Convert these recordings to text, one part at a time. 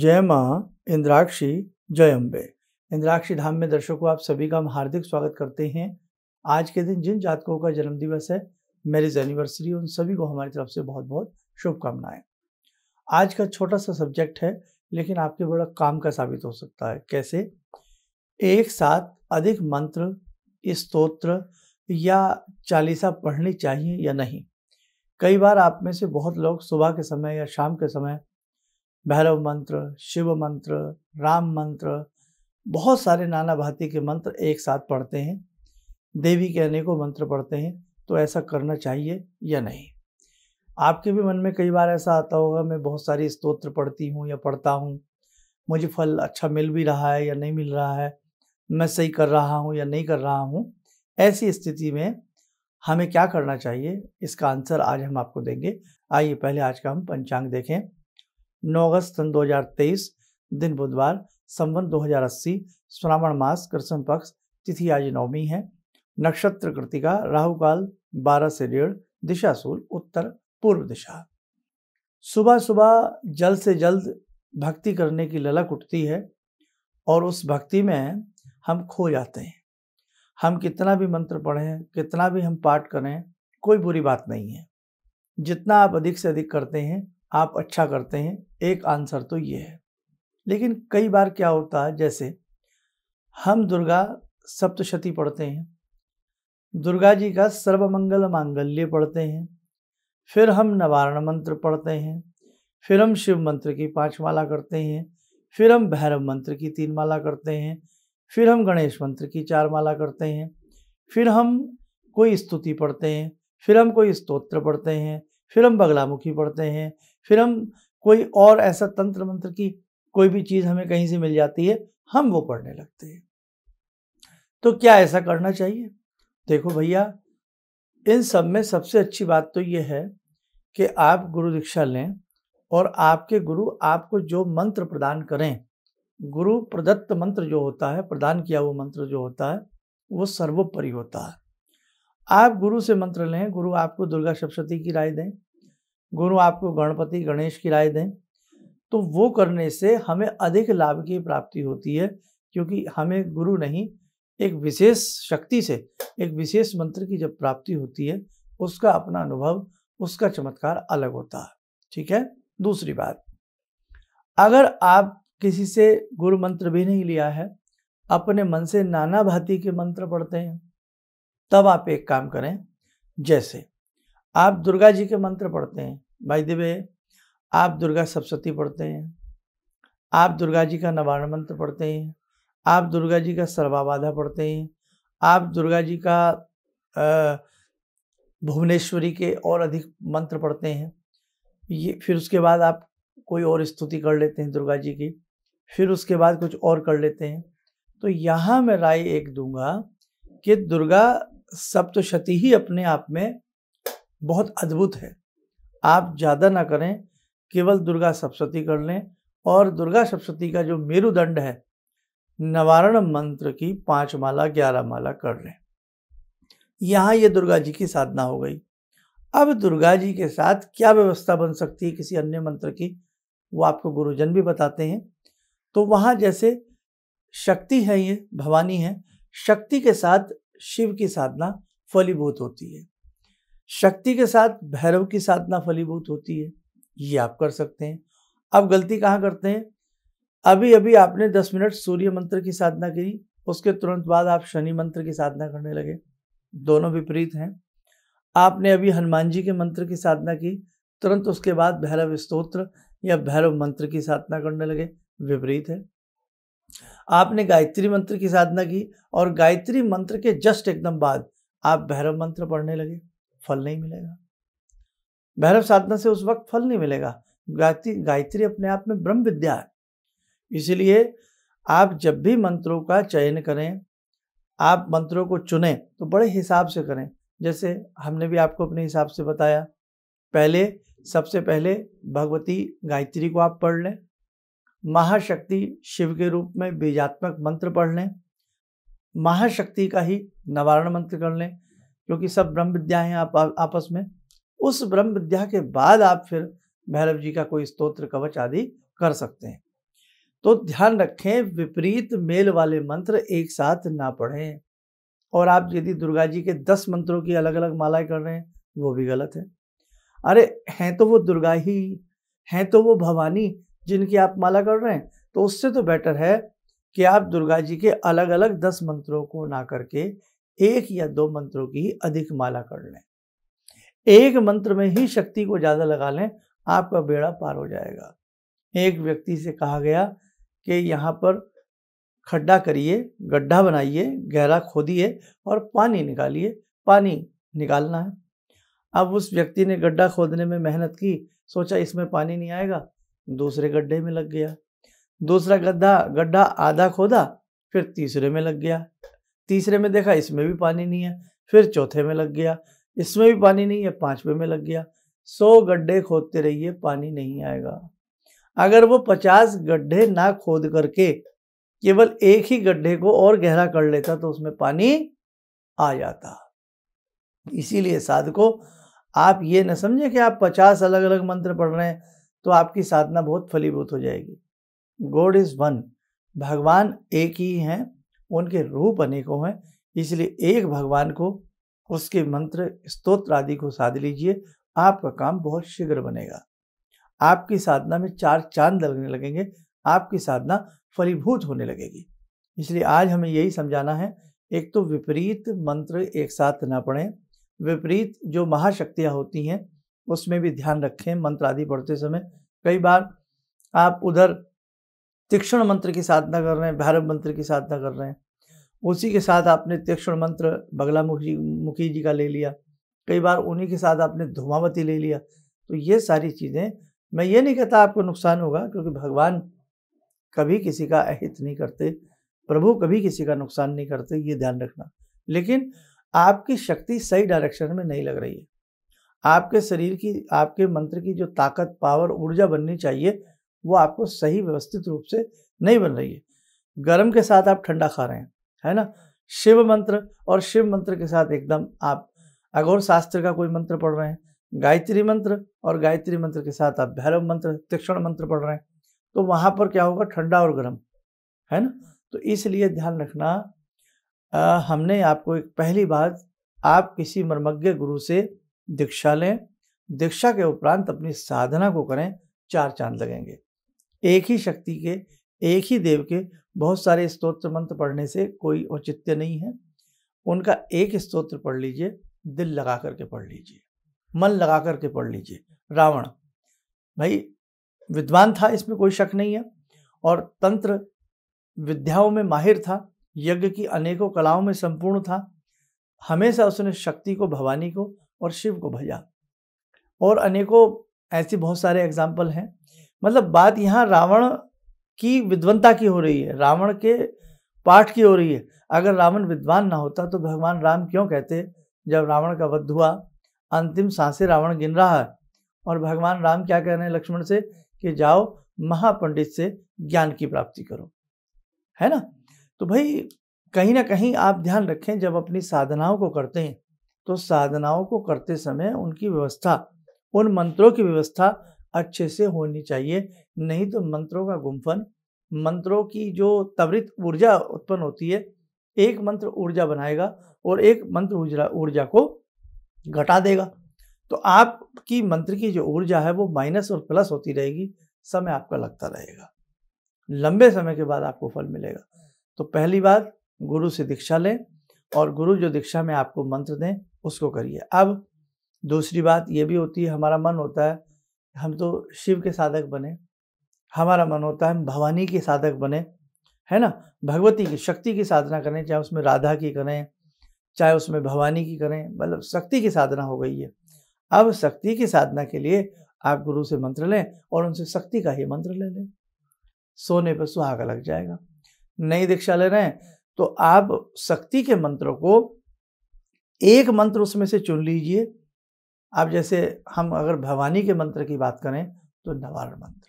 जय माँ इंद्राक्षी जय अम्बे इंद्राक्षी धाम में दर्शकों आप सभी का हम हार्दिक स्वागत करते हैं आज के दिन जिन जातकों का जन्मदिवस है मैरिज एनिवर्सरी उन सभी को हमारी तरफ से बहुत बहुत शुभकामनाएं आज का छोटा सा सब्जेक्ट है लेकिन आपके बड़ा काम का साबित हो सकता है कैसे एक साथ अधिक मंत्र स्त्रोत्र या चालीसा पढ़नी चाहिए या नहीं कई बार आप में से बहुत लोग सुबह के समय या शाम के समय भैरव मंत्र शिव मंत्र राम मंत्र बहुत सारे नाना भाती के मंत्र एक साथ पढ़ते हैं देवी के अनेकों मंत्र पढ़ते हैं तो ऐसा करना चाहिए या नहीं आपके भी मन में कई बार ऐसा आता होगा मैं बहुत सारी स्तोत्र पढ़ती हूँ या पढ़ता हूँ मुझे फल अच्छा मिल भी रहा है या नहीं मिल रहा है मैं सही कर रहा हूँ या नहीं कर रहा हूँ ऐसी स्थिति में हमें क्या करना चाहिए इसका आंसर आज हम आपको देंगे आइए पहले आज का हम पंचांग देखें नौ अगस्त सन 2023 दिन बुधवार संवन 2080 श्रावण मास कृष्ण पक्ष तिथि आज नवमी है नक्षत्र कृतिका राहु काल बारह से डेढ़ दिशा सूल उत्तर पूर्व दिशा सुबह सुबह जल्द से जल्द भक्ति करने की ललक उठती है और उस भक्ति में हम खो जाते हैं हम कितना भी मंत्र पढ़ें कितना भी हम पाठ करें कोई बुरी बात नहीं है जितना आप अधिक से अधिक करते हैं आप अच्छा करते हैं एक आंसर तो ये है लेकिन कई बार क्या होता है जैसे हम दुर्गा सप्तशती पढ़ते हैं दुर्गा जी का सर्वमंगल मांगल्य पढ़ते हैं फिर हम नवारण मंत्र पढ़ते हैं फिर हम शिव मंत्र की पांच माला करते हैं फिर हम भैरव मंत्र की तीन माला करते हैं फिर हम गणेश मंत्र की चार माला करते हैं फिर हम कोई स्तुति पढ़ते हैं फिर हम कोई स्तोत्र पढ़ते हैं फिर हम बगलामुखी पढ़ते हैं फिर हम कोई और ऐसा तंत्र मंत्र की कोई भी चीज़ हमें कहीं से मिल जाती है हम वो पढ़ने लगते हैं तो क्या ऐसा करना चाहिए देखो भैया इन सब में सबसे अच्छी बात तो ये है कि आप गुरु दीक्षा लें और आपके गुरु आपको जो मंत्र प्रदान करें गुरु प्रदत्त मंत्र जो होता है प्रदान किया हुआ मंत्र जो होता है वो सर्वोपरि होता है आप गुरु से मंत्र लें गुरु आपको दुर्गा सप्तशती की राय दें गुरु आपको गणपति गणेश की राय दें तो वो करने से हमें अधिक लाभ की प्राप्ति होती है क्योंकि हमें गुरु नहीं एक विशेष शक्ति से एक विशेष मंत्र की जब प्राप्ति होती है उसका अपना अनुभव उसका चमत्कार अलग होता है ठीक है दूसरी बात अगर आप किसी से गुरु मंत्र भी नहीं लिया है अपने मन से नाना भांति के मंत्र पढ़ते हैं तब आप एक काम करें जैसे आप दुर्गा जी के मंत्र पढ़ते हैं भाई देवे आप दुर्गा सप्तती पढ़ते हैं आप दुर्गा जी का नवारण मंत्र पढ़ते हैं आप दुर्गा जी का सर्वाबाधा पढ़ते हैं आप दुर्गा जी का भुवनेश्वरी के और अधिक मंत्र पढ़ते हैं ये फिर उसके बाद आप कोई और स्तुति कर लेते हैं दुर्गा जी की फिर उसके बाद कुछ और कर लेते हैं तो यहाँ मैं राय एक दूंगा कि दुर्गा सप्तशती ही अपने आप में बहुत अद्भुत है आप ज़्यादा ना करें केवल दुर्गा सप्तती कर लें और दुर्गा सप्तती का जो मेरुदंड है नवारण मंत्र की पांच माला ग्यारह माला कर लें यहाँ ये दुर्गा जी की साधना हो गई अब दुर्गा जी के साथ क्या व्यवस्था बन सकती है किसी अन्य मंत्र की वो आपको गुरुजन भी बताते हैं तो वहाँ जैसे शक्ति है ये भवानी है शक्ति के साथ शिव की साधना फलीभूत होती है शक्ति के साथ भैरव की साधना फलीभूत होती है ये आप कर सकते हैं अब गलती कहाँ करते हैं अभी अभी आपने दस मिनट सूर्य मंत्र की साधना करी उसके तुरंत बाद आप शनि मंत्र की साधना करने लगे दोनों विपरीत हैं आपने अभी हनुमान जी के मंत्र की साधना की तुरंत उसके बाद भैरव स्तोत्र या भैरव मंत्र की साधना करने लगे विपरीत है आपने गायत्री मंत्र की साधना की और गायत्री मंत्र के जस्ट एकदम बाद आप भैरव मंत्र पढ़ने लगे फल नहीं मिलेगा भैरव साधना से उस वक्त फल नहीं मिलेगा गायत्री गायत्री अपने आप में ब्रह्म विद्या है इसलिए आप जब भी मंत्रों का चयन करें आप मंत्रों को चुनें तो बड़े हिसाब से करें जैसे हमने भी आपको अपने हिसाब से बताया पहले सबसे पहले भगवती गायत्री को आप पढ़ लें महाशक्ति शिव के रूप में बीजात्मक मंत्र पढ़ लें महाशक्ति का ही नवारण मंत्र कर लें क्योंकि सब ब्रह्म विद्या हैं आप आपस में उस ब्रह्म विद्या के बाद आप फिर भैरव जी का कोई स्तोत्र कवच आदि कर सकते हैं तो ध्यान रखें विपरीत मेल वाले मंत्र एक साथ ना पढ़ें और आप यदि दुर्गा जी के दस मंत्रों की अलग अलग मालाएं कर रहे हैं वो भी गलत है अरे हैं तो वो दुर्गा ही हैं तो वो भवानी जिनकी आप माला कर रहे हैं तो उससे तो बेटर है कि आप दुर्गा जी के अलग अलग दस मंत्रों को ना करके एक या दो मंत्रों की ही अधिक माला कर लें एक मंत्र में ही शक्ति को ज़्यादा लगा लें आपका बेड़ा पार हो जाएगा एक व्यक्ति से कहा गया कि यहाँ पर खड्डा करिए गड्ढा बनाइए गहरा खोदिए और पानी निकालिए पानी निकालना है अब उस व्यक्ति ने गड्ढा खोदने में मेहनत की सोचा इसमें पानी नहीं आएगा दूसरे गड्ढे में लग गया दूसरा गड्ढा गड्ढा आधा खोदा फिर तीसरे में लग गया तीसरे में देखा इसमें भी पानी नहीं है फिर चौथे में लग गया इसमें भी पानी नहीं है पांचवे में लग गया सौ गड्ढे खोदते रहिए पानी नहीं आएगा अगर वो पचास गड्ढे ना खोद करके केवल एक ही गड्ढे को और गहरा कर लेता तो उसमें पानी आ जाता इसीलिए साधको आप ये न समझे कि आप पचास अलग अलग मंत्र पढ़ रहे हैं तो आपकी साधना बहुत फलीभूत हो जाएगी गॉड इज़ वन भगवान एक ही हैं उनके रूप अनेकों हैं इसलिए एक भगवान को उसके मंत्र स्तोत्र आदि को साध लीजिए आपका काम बहुत शीघ्र बनेगा आपकी साधना में चार चांद लगने लगेंगे आपकी साधना फलीभूत होने लगेगी इसलिए आज हमें यही समझाना है एक तो विपरीत मंत्र एक साथ ना पढ़ें विपरीत जो महाशक्तियाँ होती हैं उसमें भी ध्यान रखें मंत्र आदि पढ़ते समय कई बार आप उधर तीक्ष्ण मंत्र की साधना कर रहे हैं भैरव मंत्र की साधना कर रहे हैं उसी के साथ आपने तीक्ष्ण मंत्र बगला मुखी मुखी जी का ले लिया कई बार उन्हीं के साथ आपने धुमावती ले लिया तो ये सारी चीज़ें मैं ये नहीं कहता आपको नुकसान होगा क्योंकि भगवान कभी किसी का अहित नहीं करते प्रभु कभी किसी का नुकसान नहीं करते ये ध्यान रखना लेकिन आपकी शक्ति सही डायरेक्शन में नहीं लग रही है आपके शरीर की आपके मंत्र की जो ताकत पावर ऊर्जा बननी चाहिए वो आपको सही व्यवस्थित रूप से नहीं बन रही है गर्म के साथ आप ठंडा खा रहे हैं है ना शिव मंत्र और शिव मंत्र के साथ एकदम आप अगौर शास्त्र का कोई मंत्र पढ़ रहे हैं गायत्री मंत्र और गायत्री मंत्र के साथ आप भैरव मंत्र तीक्षण मंत्र पढ़ रहे हैं तो वहाँ पर क्या होगा ठंडा और गर्म है ना तो इसलिए ध्यान रखना आ, हमने आपको एक पहली बात आप किसी मर्मज्ञ गुरु से दीक्षा लें दीक्षा के उपरांत अपनी साधना को करें चार चांद लगेंगे एक ही शक्ति के एक ही देव के बहुत सारे स्तोत्र मंत्र पढ़ने से कोई औचित्य नहीं है उनका एक स्तोत्र पढ़ लीजिए दिल लगा करके पढ़ लीजिए मन लगा करके पढ़ लीजिए रावण भाई विद्वान था इसमें कोई शक नहीं है और तंत्र विद्याओं में माहिर था यज्ञ की अनेकों कलाओं में संपूर्ण था हमेशा उसने शक्ति को भवानी को और शिव को भजा और अनेकों ऐसे बहुत सारे एग्जाम्पल हैं मतलब बात यहाँ रावण की विद्वंता की हो रही है रावण के पाठ की हो रही है अगर रावण विद्वान ना होता तो भगवान राम क्यों कहते जब रावण का वध हुआ अंतिम सांसें रावण गिन रहा है और भगवान राम क्या कह रहे हैं लक्ष्मण से कि जाओ महापंडित से ज्ञान की प्राप्ति करो है ना तो भाई कहीं ना कहीं आप ध्यान रखें जब अपनी साधनाओं को करते हैं तो साधनाओं को करते समय उनकी व्यवस्था उन मंत्रों की व्यवस्था अच्छे से होनी चाहिए नहीं तो मंत्रों का गुम्फन मंत्रों की जो त्वरित ऊर्जा उत्पन्न होती है एक मंत्र ऊर्जा बनाएगा और एक मंत्र ऊर्जा ऊर्जा को घटा देगा तो आपकी मंत्र की जो ऊर्जा है वो माइनस और प्लस होती रहेगी समय आपका लगता रहेगा लंबे समय के बाद आपको फल मिलेगा तो पहली बात गुरु से दीक्षा लें और गुरु जो दीक्षा में आपको मंत्र दें उसको करिए अब दूसरी बात ये भी होती है हमारा मन होता है हम तो शिव के साधक बने हमारा मन होता है हम भवानी के साधक बने है ना भगवती की शक्ति की साधना करें चाहे उसमें राधा की करें चाहे उसमें भवानी की करें मतलब शक्ति की साधना हो गई है अब शक्ति की साधना के लिए आप गुरु से मंत्र लें और उनसे शक्ति का ही मंत्र ले लें सोने पर सुहागा लग जाएगा नई दीक्षा ले रहे हैं तो आप शक्ति के मंत्रों को एक मंत्र उसमें से चुन लीजिए अब जैसे हम अगर भवानी के मंत्र की बात करें तो नवारण मंत्र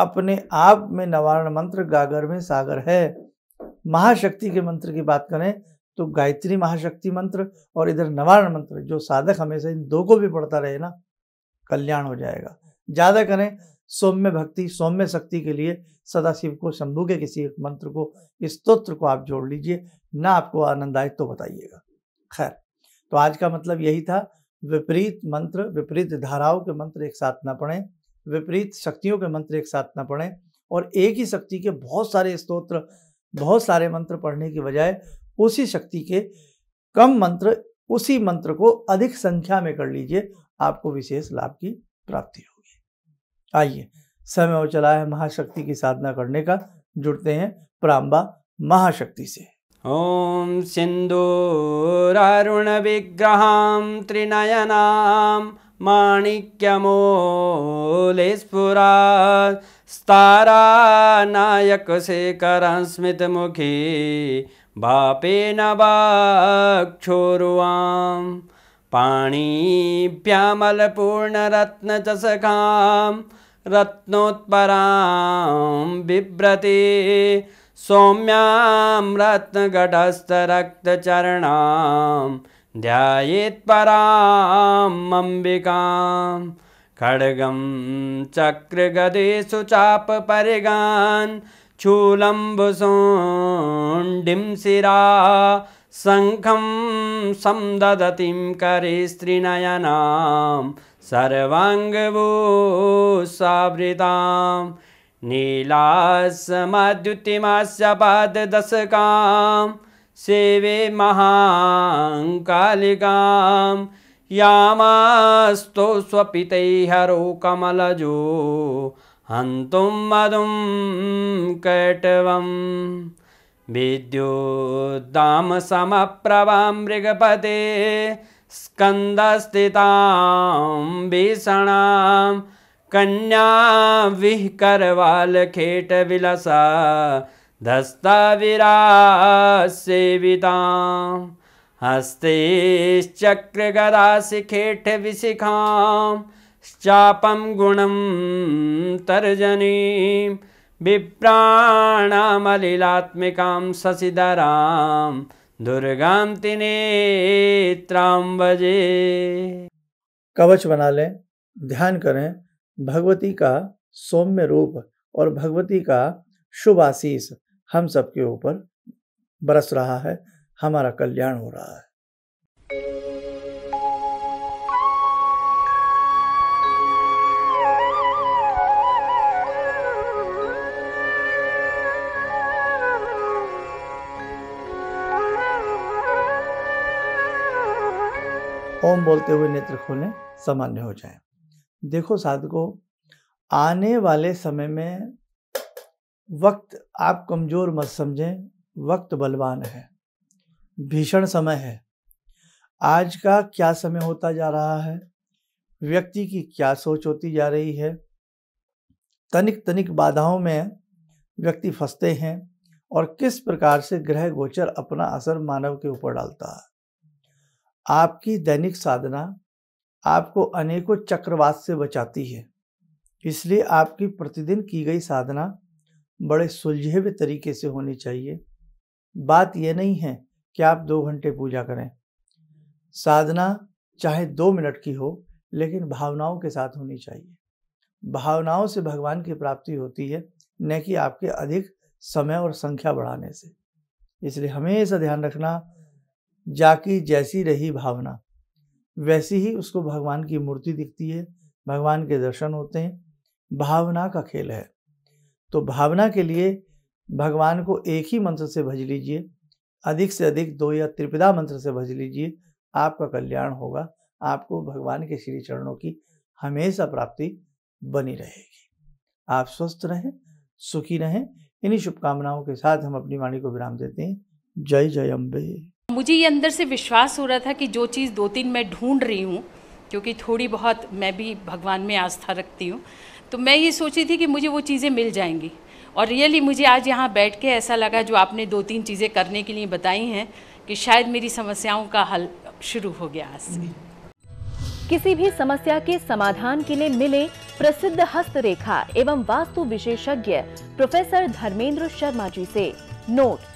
अपने आप में नवारण मंत्र गागर में सागर है महाशक्ति के मंत्र की बात करें तो गायत्री महाशक्ति मंत्र और इधर नवारण मंत्र जो साधक हमेशा इन दो को भी पढ़ता रहे ना कल्याण हो जाएगा ज़्यादा करें सौम्य भक्ति सौम्य शक्ति के लिए सदाशिव को शंभु के किसी एक मंत्र को स्त्रोत्र को आप जोड़ लीजिए ना आपको आनंद आए तो बताइएगा खैर तो आज का मतलब यही था विपरीत मंत्र विपरीत धाराओं के मंत्र एक साथ ना पढ़ें विपरीत शक्तियों के मंत्र एक साथ ना पढ़ें और एक ही शक्ति के बहुत सारे स्तोत्र बहुत सारे मंत्र पढ़ने की बजाय उसी शक्ति के कम मंत्र उसी मंत्र को अधिक संख्या में कर लीजिए आपको विशेष लाभ की प्राप्ति होगी आइए समय हो चला है महाशक्ति की साधना करने का जुड़ते हैं प्रांबा महाशक्ति से ॐ सिन्दूरारुणविग्रहां त्रिनयनां माणिक्यमूलेस्फुरास्तारानायकशेखरस्मितमुखी वापेन वाक्षोरुवां पाणिभ्यामलपूर्णरत्नचषकां रत्नोत्परां बिव्रती सौम्यां ध्यायेत् पराम् अम्बिकां खड्गं चक्रगदेषु चापपरिगान् चूलम्बुसोण्डिं शिरा शङ्खं करे करिस्त्रिनयनां सर्वाङ्गभूसावृताम् सेवे शेवेमहाङ्कालिकां यामास्तु स्वपितैहरो कमलजो हन्तुं मधुं कटवं मृगपते स्कन्दस्थितां भीषणाम् कन्या विह करवाल खेट विलसा धस्ता विरा सेविता हस्ते चक्र गदा सिखेठ विशिखा चापम गुणम तर्जनी विप्राणामलिलात्मिकां शशिधरा दुर्गा तिनेत्रां कवच बना लें ध्यान करें भगवती का सौम्य रूप और भगवती का शुभ आशीष हम सबके ऊपर बरस रहा है हमारा कल्याण हो रहा है ओम बोलते हुए नेत्र खोलें सामान्य हो जाएं। देखो साधको आने वाले समय में वक्त आप कमज़ोर मत समझें वक्त बलवान है भीषण समय है आज का क्या समय होता जा रहा है व्यक्ति की क्या सोच होती जा रही है तनिक तनिक बाधाओं में व्यक्ति फंसते हैं और किस प्रकार से ग्रह गोचर अपना असर मानव के ऊपर डालता है आपकी दैनिक साधना आपको अनेकों चक्रवात से बचाती है इसलिए आपकी प्रतिदिन की गई साधना बड़े सुलझे हुए तरीके से होनी चाहिए बात यह नहीं है कि आप दो घंटे पूजा करें साधना चाहे दो मिनट की हो लेकिन भावनाओं के साथ होनी चाहिए भावनाओं से भगवान की प्राप्ति होती है न कि आपके अधिक समय और संख्या बढ़ाने से इसलिए हमेशा ध्यान रखना जाकी जैसी रही भावना वैसी ही उसको भगवान की मूर्ति दिखती है भगवान के दर्शन होते हैं भावना का खेल है तो भावना के लिए भगवान को एक ही मंत्र से भज लीजिए अधिक से अधिक दो या त्रिपिदा मंत्र से भज लीजिए आपका कल्याण होगा आपको भगवान के श्री चरणों की हमेशा प्राप्ति बनी रहेगी आप स्वस्थ रहें सुखी रहें इन्हीं शुभकामनाओं के साथ हम अपनी वाणी को विराम देते हैं जय जय अम्बे मुझे ये अंदर से विश्वास हो रहा था कि जो चीज़ दो तीन मैं ढूंढ रही हूँ क्योंकि थोड़ी बहुत मैं भी भगवान में आस्था रखती हूँ तो मैं ये सोची थी कि मुझे वो चीज़ें मिल जाएंगी और रियली मुझे आज यहाँ बैठ के ऐसा लगा जो आपने दो तीन चीज़ें करने के लिए बताई हैं कि शायद मेरी समस्याओं का हल शुरू हो गया आज से किसी भी समस्या के समाधान के लिए मिले प्रसिद्ध हस्तरेखा एवं वास्तु विशेषज्ञ प्रोफेसर धर्मेंद्र शर्मा जी से नोट